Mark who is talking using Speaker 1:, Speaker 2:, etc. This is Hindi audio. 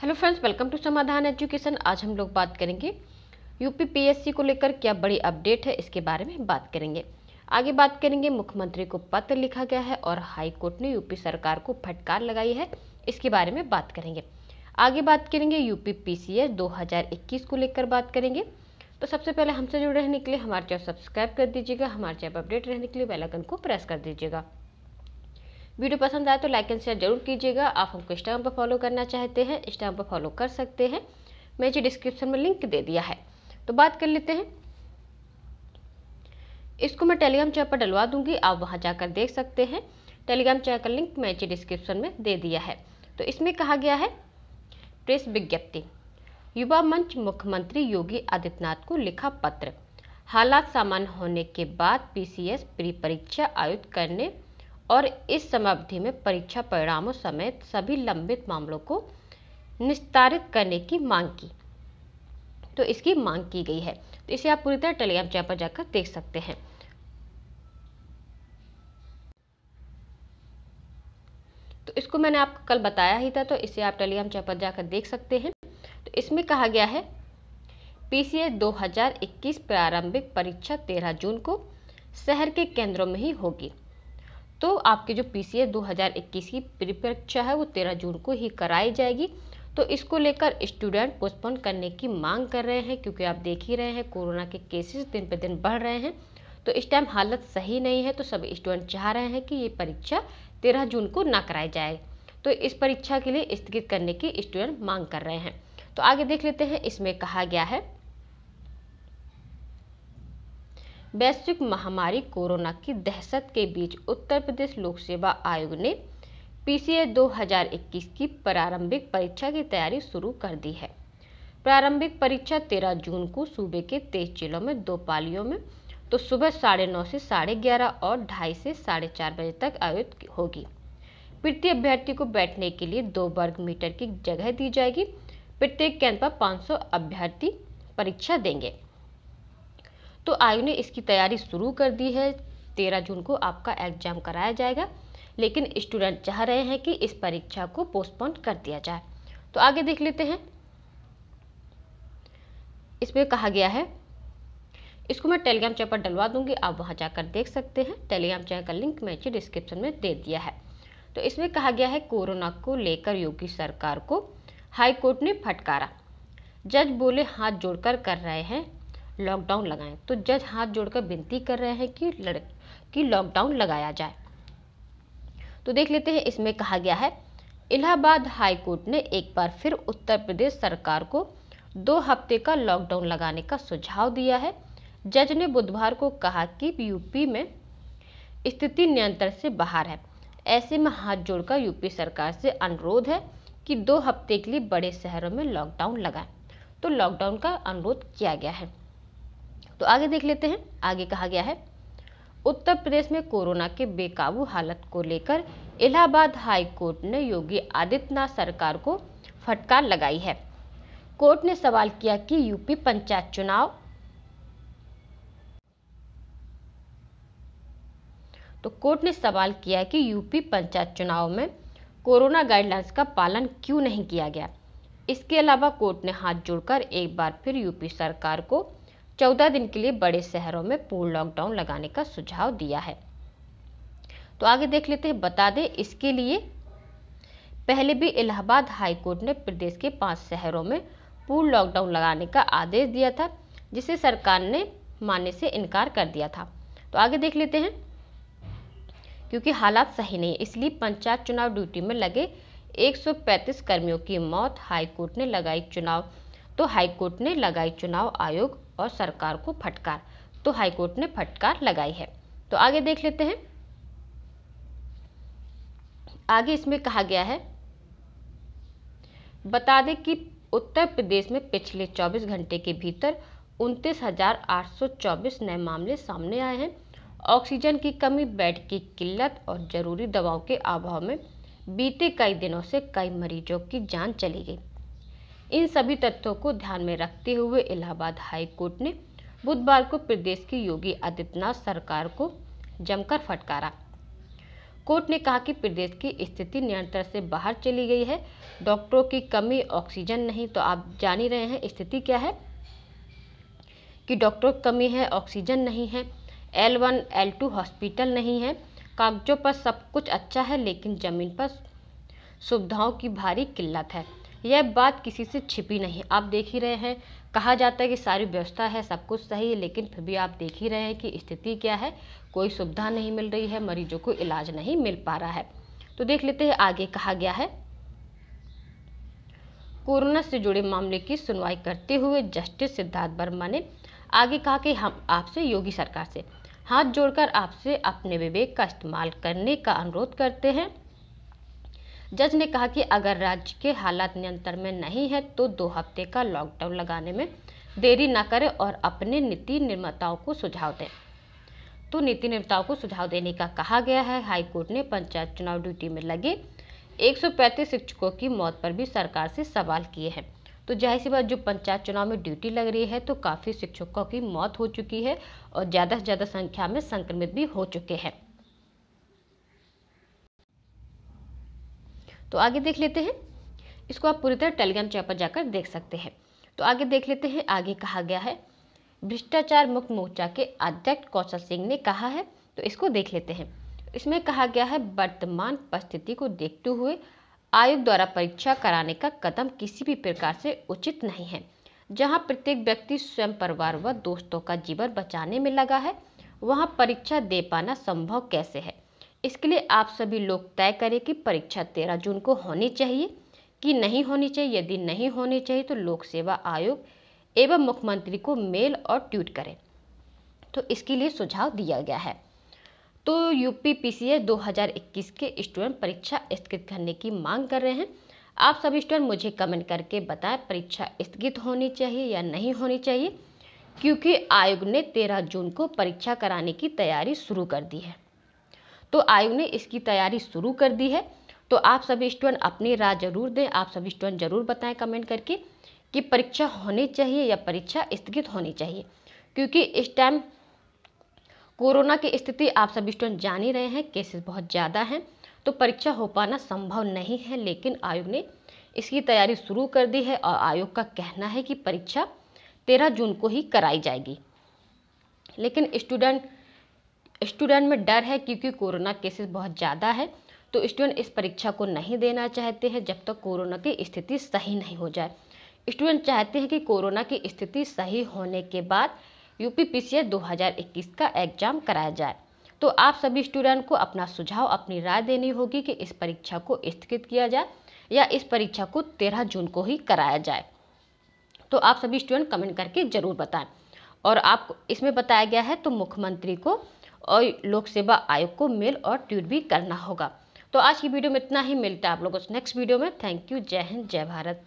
Speaker 1: hello friends welcome to Samadhan education आज हम लोग बात करेंगे यूपी पीएससी को लेकर क्या बड़ी अपडेट है इसके बारे में बात करेंगे आगे बात करेंगे मुख्यमंत्री को पत्र लिखा गया है और हाई कोर्ट ने यूपी सरकार को फटकार लगाई है इसके बारे में बात करेंगे आगे बात करेंगे यूपी पी सी को लेकर बात करेंगे तो सबसे पहले हमसे जुड़े रहने के लिए हमारे चैनल सब्सक्राइब कर दीजिएगा हमारे चैनल अपडेट रहने के लिए बेलाइकन को प्रेस कर दीजिएगा वीडियो पसंद आए तो लाइक एंड शेयर जरूर कीजिएगा आप हमको इंस्टाग्राम पर फॉलो करना चाहते हैं इंस्टाग्राम पर फॉलो कर सकते हैं मैं जी डिस्क्रिप्शन में लिंक दे दिया है तो बात कर लेते हैं इसको मैं टेलीग्राम चैनल पर डलवा दूंगी आप वहाँ जाकर देख सकते हैं टेलीग्राम चैनल का लिंक मैं जी डिस्क्रिप्शन में दे दिया है तो इसमें कहा गया है प्रेस विज्ञप्ति युवा मंच मुख्यमंत्री योगी आदित्यनाथ को लिखा पत्र हालात सामान्य होने के बाद पीसीएस प्री परीक्षा आयोजित करने और इस समावधि में परीक्षा परिणामों समेत सभी लंबित मामलों को निस्तारित करने की मांग की तो इसकी मांग की गई है तो इसे आप पूरी तरह टेलीग्राम चैनल पर जाकर देख सकते हैं तो इसको मैंने आपको कल बताया ही था तो इसे आप टेलीग्राम चैनल पर जाकर देख सकते हैं तो इसमें कहा गया है पीसीएस 2021 प्रारंभिक परीक्षा 13 जून को शहर के केंद्रों में ही होगी तो आपके जो पी सी की परीक्षा है वो 13 जून को ही कराई जाएगी तो इसको लेकर स्टूडेंट पोस्टपोन करने की मांग कर रहे हैं क्योंकि आप देख ही रहे हैं कोरोना के केसेस दिन पर दिन बढ़ रहे हैं तो इस टाइम हालत सही नहीं है तो सब स्टूडेंट चाह रहे हैं कि ये परीक्षा तेरह जून को ना कराई जाए तो इस परीक्षा के लिए स्थगित करने की स्टूडेंट मांग कर रहे हैं तो आगे देख लेते हैं इसमें कहा गया है वैश्विक महामारी कोरोना की दहशत के बीच उत्तर प्रदेश लोक सेवा आयोग ने पीसीए 2021 की प्रारंभिक परीक्षा की तैयारी शुरू कर दी है प्रारंभिक परीक्षा 13 जून को सूबे के तेईस जिलों में दो पालियों में तो सुबह साढ़े नौ से साढ़े ग्यारह और ढाई से साढ़े चार बजे तक आयोजित होगी प्रति अभ्यर्थी को बैठने के लिए दो वर्ग मीटर की जगह दी जाएगी प्रत्येक केंद्र पर 500 अभ्यर्थी परीक्षा देंगे तो आयोग ने इसकी तैयारी शुरू कर दी है तेरह जून को आपका एग्जाम कराया जाएगा लेकिन स्टूडेंट चाह रहे हैं कि इस परीक्षा को पोस्टपोन कर दिया जाए तो आगे देख लेते हैं इसमें कहा गया है इसको मैं टेलीग्राम चैनल पर डलवा दूंगी आप वहां जाकर देख सकते हैं टेलीग्राम चैनल का लिंक मैं डिस्क्रिप्शन में दे दिया है तो इसमें कहा गया है कोरोना को लेकर योगी सरकार को हाईकोर्ट ने फटकारा जज बोले हाथ जोड़कर कर रहे हैं लॉकडाउन लगाएं तो जज हाथ जोड़कर विनती कर रहे हैं कि लड़ कि लॉकडाउन लगाया जाए तो देख लेते हैं इसमें कहा गया है इलाहाबाद हाईकोर्ट ने एक बार फिर उत्तर प्रदेश सरकार को दो हफ्ते का लॉकडाउन लगाने का सुझाव दिया है जज ने बुधवार को कहा कि यूपी में स्थिति नियंत्रण से बाहर है ऐसे में हाथ जोड़कर यूपी सरकार से अनुरोध है कि दो हफ्ते के लिए बड़े शहरों में लॉकडाउन लगाएं तो लॉकडाउन का अनुरोध किया गया है तो आगे देख लेते हैं आगे कहा गया है उत्तर प्रदेश में कोरोना के बेकाबू हालत को लेकर इलाहाबाद हाई कोर्ट ने योगी आदित्यनाथ सरकार को फटकार लगाई है कोर्ट ने सवाल किया कि यूपी पंचायत चुनाव तो कोर्ट ने सवाल किया कि यूपी पंचायत चुनाव में कोरोना गाइडलाइंस का पालन क्यों नहीं किया गया इसके अलावा कोर्ट ने हाथ जोड़कर एक बार फिर यूपी सरकार को 14 दिन के लिए बड़े शहरों में पूर्ण लॉकडाउन लगाने का सुझाव दिया है तो आगे देख लेते हैं बता दें इसके लिए पहले भी इलाहाबाद हाईकोर्ट ने प्रदेश के पांच शहरों में पूर्ण लॉकडाउन लगाने का आदेश दिया था जिसे सरकार ने मानने से इनकार कर दिया था तो आगे देख लेते हैं क्योंकि हालात सही नहीं है इसलिए पंचायत चुनाव ड्यूटी में लगे 135 कर्मियों की मौत हाईकोर्ट ने लगाई चुनाव तो हाईकोर्ट ने लगाई चुनाव आयोग और सरकार को फटकार तो हाईकोर्ट ने फटकार लगाई है तो आगे देख लेते हैं आगे इसमें कहा गया है बता दें कि उत्तर प्रदेश में पिछले 24 घंटे के भीतर उनतीस नए मामले सामने आए हैं ऑक्सीजन की कमी बेड की किल्लत और जरूरी दवाओं के अभाव में बीते कई दिनों से कई मरीजों की जान चली गई इन सभी तथ्यों को ध्यान में रखते हुए इलाहाबाद हाई कोर्ट ने बुधवार को प्रदेश की योगी आदित्यनाथ सरकार को जमकर फटकारा कोर्ट ने कहा कि प्रदेश की स्थिति नियंत्रण से बाहर चली गई है डॉक्टरों की कमी ऑक्सीजन नहीं तो आप जान ही रहे हैं स्थिति क्या है कि डॉक्टरों की कमी है ऑक्सीजन नहीं है L one L two hospital नहीं है कागजों पर सब कुछ अच्छा है लेकिन ज़मीन पर सुविधाओं की भारी किल्लत है यह बात किसी से छिपी नहीं आप देख ही रहे हैं कहा जाता है कि सारी व्यवस्था है सब कुछ सही है लेकिन फिर भी आप देख ही रहे हैं कि स्थिति क्या है कोई सुविधा नहीं मिल रही है मरीजों को इलाज नहीं मिल पा रहा है तो देख लेते हैं आगे कहा गया है कोरोना से जुड़े मामले की सुनवाई करते हुए जस्टिस सिद्धार्थ वर्मा ने आगे कहा कि हम आपसे योगी सरकार से हाथ जोड़कर आपसे अपने विवेक का इस्तेमाल करने का अनुरोध करते हैं जज ने कहा कि अगर राज्य के हालात नियंत्रण में नहीं है तो दो हफ्ते का लॉकडाउन लगाने में देरी ना करें और अपने नीति निर्माताओं को सुझाव दें तो नीति निर्माताओं को सुझाव देने का कहा गया है हाईकोर्ट ने पंचायत चुनाव ड्यूटी में लगे एक शिक्षकों की मौत पर भी सरकार से सवाल किए हैं तो जाहिर सी बात जो पंचायत चुनाव में ड्यूटी लग रही है तो काफ़ी शिक्षकों की मौत हो चुकी है और ज़्यादा से ज़्यादा संख्या में संक्रमित भी हो चुके हैं तो आगे देख लेते हैं इसको आप पूरी तरह टेलीग्राम चैनल पर जाकर देख सकते हैं तो आगे देख लेते हैं आगे कहा गया है भ्रष्टाचार मुक्त मोर्चा के अध्यक्ष कौशल सिंह ने कहा है तो इसको देख लेते हैं इसमें कहा गया है वर्तमान परिस्थिति को देखते हुए आयोग द्वारा परीक्षा कराने का कदम किसी भी प्रकार से उचित नहीं है जहां प्रत्येक व्यक्ति स्वयं परिवार व दोस्तों का जीवन बचाने में लगा है वहां परीक्षा दे पाना संभव कैसे है इसके लिए आप सभी लोग तय करें कि परीक्षा तेरह जून को होनी चाहिए कि नहीं होनी चाहिए यदि नहीं होनी चाहिए तो लोक सेवा आयोग एवं मुख्यमंत्री को मेल और ट्वीट करें तो इसके लिए सुझाव दिया गया है तो U P P C S दो के स्टूडेंट परीक्षा स्थगित करने की मांग कर रहे हैं आप सभी स्टूडेंट मुझे कमेंट करके बताएं परीक्षा स्थगित होनी चाहिए या नहीं होनी चाहिए क्योंकि आयोग ने 13 जून को परीक्षा कराने की तैयारी शुरू कर दी है तो आयोग ने इसकी तैयारी शुरू कर दी है तो आप सभी स्टूडेंट अपनी राय जरूर दें आप सभी स्टूडेंट जरूर बताएं कमेंट करके कि परीक्षा होनी चाहिए या परीक्षा स्थगित होनी चाहिए क्योंकि इस टाइम कोरोना की स्थिति आप सभी स्टूडेंट जान ही रहे हैं केसेस बहुत ज़्यादा हैं तो परीक्षा हो पाना संभव नहीं है लेकिन आयोग ने इसकी तैयारी शुरू कर दी है और आयोग का कहना है कि परीक्षा तेरह जून को ही कराई जाएगी लेकिन स्टूडेंट स्टूडेंट में डर है क्योंकि कोरोना केसेस बहुत ज़्यादा है तो स्टूडेंट इस परीक्षा को नहीं देना चाहते हैं जब तक कोरोना की स्थिति सही नहीं हो जाए स्टूडेंट चाहते हैं कि कोरोना की स्थिति सही होने के बाद यू पी पी सी का एग्जाम कराया जाए तो आप सभी स्टूडेंट को अपना सुझाव अपनी राय देनी होगी कि इस परीक्षा को स्थगित किया जाए या इस परीक्षा को 13 जून को ही कराया जाए तो आप सभी स्टूडेंट कमेंट करके ज़रूर बताएं और आप इसमें बताया गया है तो मुख्यमंत्री को और लोक सेवा आयोग को मेल और ट्वीट भी करना होगा तो आज की वीडियो में इतना ही मिलता है आप लोगों से नेक्स्ट वीडियो में थैंक यू जय हिंद जय भारत